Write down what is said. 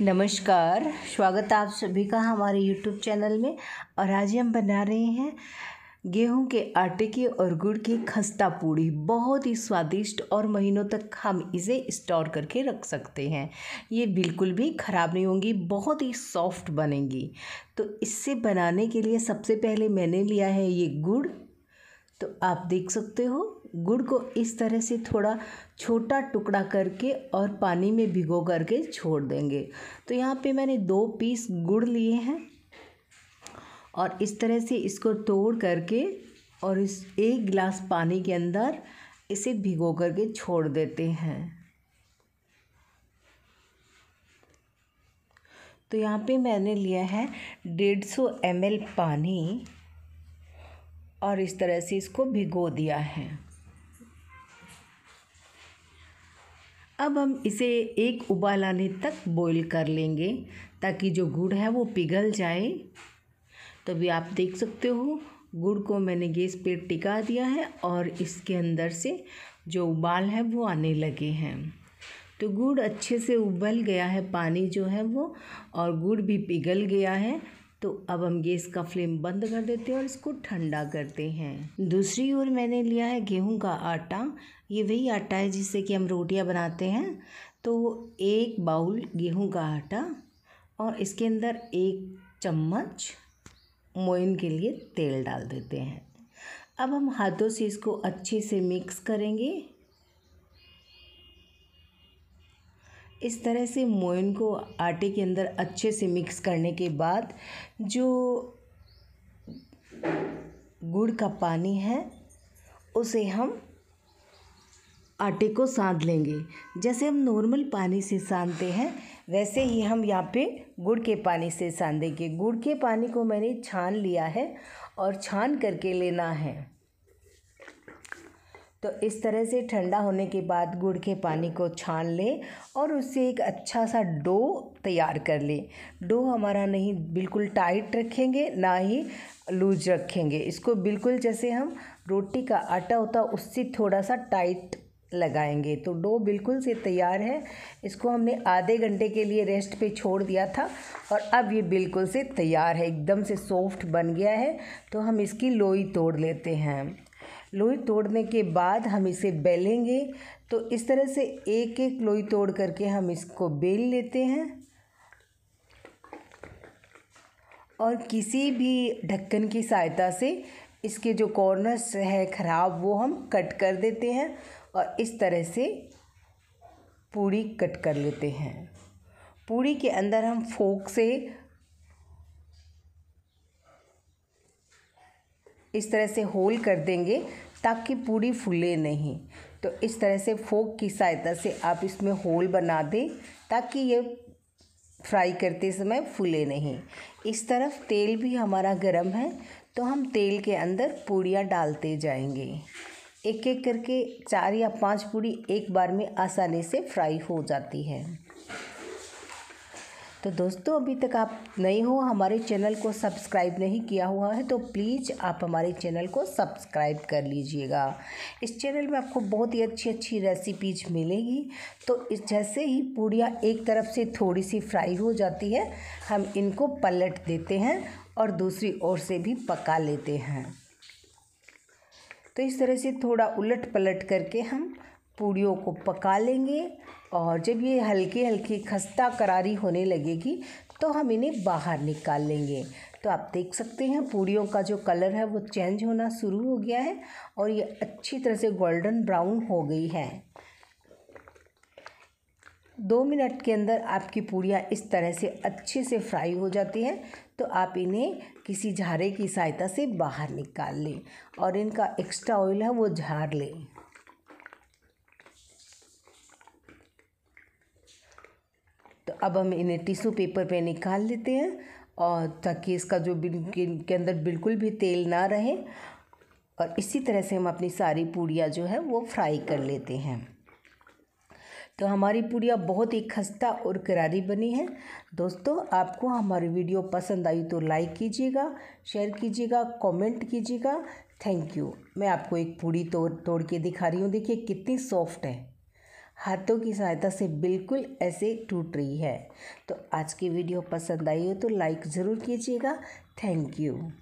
नमस्कार स्वागत आप सभी का हमारे यूट्यूब चैनल में और आज हम बना रहे हैं गेहूं के आटे की और गुड़ की खस्ता पूड़ी बहुत ही स्वादिष्ट और महीनों तक हम इसे स्टोर करके रख सकते हैं ये बिल्कुल भी ख़राब नहीं होंगी बहुत ही सॉफ्ट बनेंगी तो इससे बनाने के लिए सबसे पहले मैंने लिया है ये गुड़ तो आप देख सकते हो गुड़ को इस तरह से थोड़ा छोटा टुकड़ा करके और पानी में भिगो करके छोड़ देंगे तो यहाँ पे मैंने दो पीस गुड़ लिए हैं और इस तरह से इसको तोड़ करके और इस एक गिलास पानी के अंदर इसे भिगो करके छोड़ देते हैं तो यहाँ पे मैंने लिया है डेढ़ सौ एम पानी और इस तरह से इसको भिगो दिया है अब हम इसे एक उबाल आने तक बॉईल कर लेंगे ताकि जो गुड़ है वो पिघल जाए तो भी आप देख सकते हो गुड़ को मैंने गैस पे टिका दिया है और इसके अंदर से जो उबाल है वो आने लगे हैं तो गुड़ अच्छे से उबल गया है पानी जो है वो और गुड़ भी पिघल गया है तो अब हम गैस का फ्लेम बंद कर देते हैं और इसको ठंडा करते हैं दूसरी ओर मैंने लिया है गेहूं का आटा ये वही आटा है जिससे कि हम रोटियां बनाते हैं तो एक बाउल गेहूं का आटा और इसके अंदर एक चम्मच मोइन के लिए तेल डाल देते हैं अब हम हाथों से इसको अच्छे से मिक्स करेंगे इस तरह से मोइन को आटे के अंदर अच्छे से मिक्स करने के बाद जो गुड़ का पानी है उसे हम आटे को साध लेंगे जैसे हम नॉर्मल पानी से सानते हैं वैसे ही हम यहाँ पे गुड़ के पानी से सानेंगे गुड़ के पानी को मैंने छान लिया है और छान करके लेना है तो इस तरह से ठंडा होने के बाद गुड़ के पानी को छान लें और उससे एक अच्छा सा डो तैयार कर लें डो हमारा नहीं बिल्कुल टाइट रखेंगे ना ही लूज रखेंगे इसको बिल्कुल जैसे हम रोटी का आटा होता उससे थोड़ा सा टाइट लगाएंगे तो डो बिल्कुल से तैयार है इसको हमने आधे घंटे के लिए रेस्ट पे छोड़ दिया था और अब ये बिल्कुल से तैयार है एकदम से सॉफ्ट बन गया है तो हम इसकी लोई तोड़ लेते हैं लोई तोड़ने के बाद हम इसे बेलेंगे तो इस तरह से एक एक लोई तोड़ करके हम इसको बेल लेते हैं और किसी भी ढक्कन की सहायता से इसके जो कॉर्नर्स है ख़राब वो हम कट कर देते हैं और इस तरह से पूड़ी कट कर लेते हैं पूड़ी के अंदर हम फोक से इस तरह से होल कर देंगे ताकि पूरी फूले नहीं तो इस तरह से फोक की सहायता से आप इसमें होल बना दें ताकि ये फ्राई करते समय फूले नहीं इस तरफ तेल भी हमारा गर्म है तो हम तेल के अंदर पूड़ियाँ डालते जाएंगे एक एक करके चार या पांच पूड़ी एक बार में आसानी से फ्राई हो जाती है तो दोस्तों अभी तक आप नए हो हमारे चैनल को सब्सक्राइब नहीं किया हुआ है तो प्लीज़ आप हमारे चैनल को सब्सक्राइब कर लीजिएगा इस चैनल में आपको बहुत ही अच्छी अच्छी रेसिपीज मिलेगी तो इस जैसे ही पूड़ियाँ एक तरफ से थोड़ी सी फ्राई हो जाती है हम इनको पलट देते हैं और दूसरी ओर से भी पका लेते हैं तो इस तरह से थोड़ा उलट पलट करके हम पूड़ियों को पका लेंगे और जब ये हल्की हल्की खस्ता करारी होने लगेगी तो हम इन्हें बाहर निकाल लेंगे तो आप देख सकते हैं पूड़ियों का जो कलर है वो चेंज होना शुरू हो गया है और ये अच्छी तरह से गोल्डन ब्राउन हो गई है दो मिनट के अंदर आपकी पूड़ियाँ इस तरह से अच्छे से फ्राई हो जाती हैं तो आप इन्हें किसी झारे की सहायता से बाहर निकाल लें और इनका एक्स्ट्रा ऑयल है वो झाड़ लें तो अब हम इन्हें टिश्यू पेपर पे निकाल लेते हैं और ताकि इसका जो के अंदर बिल्कुल भी तेल ना रहे और इसी तरह से हम अपनी सारी पूड़ियाँ जो है वो फ्राई कर लेते हैं तो हमारी पूड़ियाँ बहुत ही खस्ता और करारी बनी है दोस्तों आपको हमारी वीडियो पसंद आई तो लाइक कीजिएगा शेयर कीजिएगा कमेंट कीजिएगा थैंक यू मैं आपको एक पूड़ी तोड़ तोड़ के दिखा रही हूँ देखिए कितनी सॉफ्ट है हाथों की सहायता से बिल्कुल ऐसे टूट रही है तो आज की वीडियो पसंद आई हो तो लाइक ज़रूर कीजिएगा थैंक यू